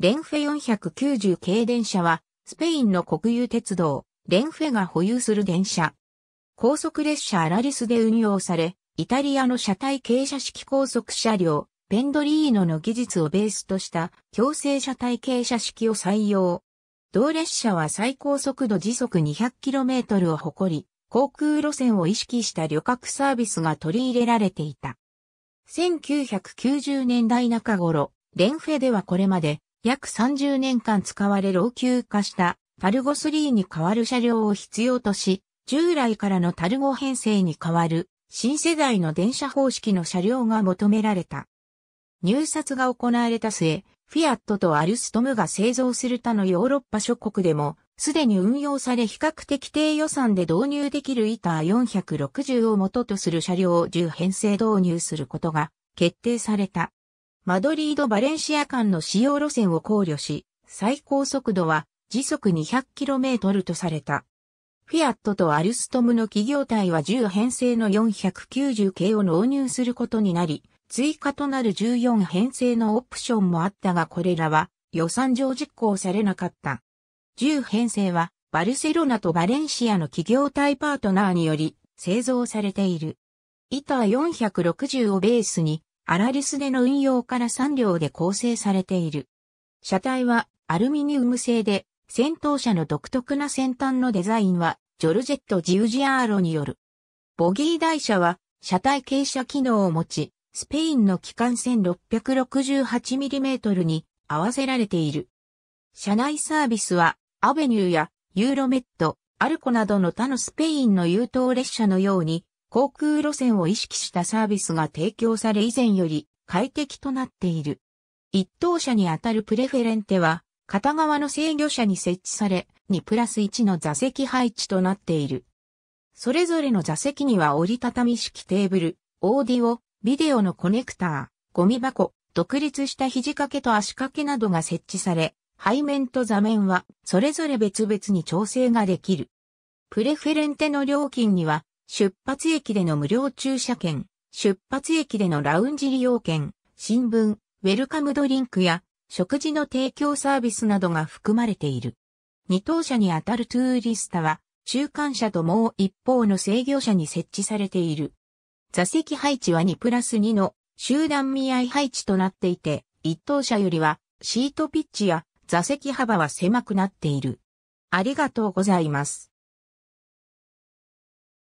レンフェ490系電車は、スペインの国有鉄道、レンフェが保有する電車。高速列車アラリスで運用され、イタリアの車体傾斜式高速車両、ペンドリーノの技術をベースとした強制車体傾斜式を採用。同列車は最高速度時速 200km を誇り、航空路線を意識した旅客サービスが取り入れられていた。1990年代中頃、レンフェではこれまで約30年間使われ老朽化したタルゴ3に代わる車両を必要とし、従来からのタルゴ編成に代わる新世代の電車方式の車両が求められた。入札が行われた末、フィアットとアルストムが製造する他のヨーロッパ諸国でも、すでに運用され比較的低予算で導入できるイター460を元とする車両を10編成導入することが決定された。マドリード・バレンシア間の使用路線を考慮し、最高速度は時速 200km とされた。フィアットとアルストムの企業体は10編成の490系を納入することになり、追加となる14編成のオプションもあったがこれらは予算上実行されなかった。10編成はバルセロナとバレンシアの企業体パートナーにより製造されている。板460をベースにアラリスでの運用から3両で構成されている。車体はアルミニウム製で、戦闘車の独特な先端のデザインは、ジョルジェット・ジウジアーロによる。ボギー台車は、車体傾斜機能を持ち、スペインの機関線 668mm に合わせられている。車内サービスは、アベニューやユーロメット、アルコなどの他のスペインの優等列車のように、航空路線を意識したサービスが提供され以前より快適となっている。一等車にあたるプレフェレンテは、片側の制御車に設置され、2プラス1の座席配置となっている。それぞれの座席には折りたたみ式テーブル、オーディオ、ビデオのコネクター、ゴミ箱、独立した肘掛けと足掛けなどが設置され、背面と座面はそれぞれ別々に調整ができる。プレフェレンテの料金には出発駅での無料駐車券、出発駅でのラウンジ利用券、新聞、ウェルカムドリンクや食事の提供サービスなどが含まれている。二等車にあたるトゥーリスタは、中間車ともう一方の制御車に設置されている。座席配置は2プラス2の集団見合い配置となっていて、一等車よりはシートピッチや座席幅は狭くなっている。ありがとうございます。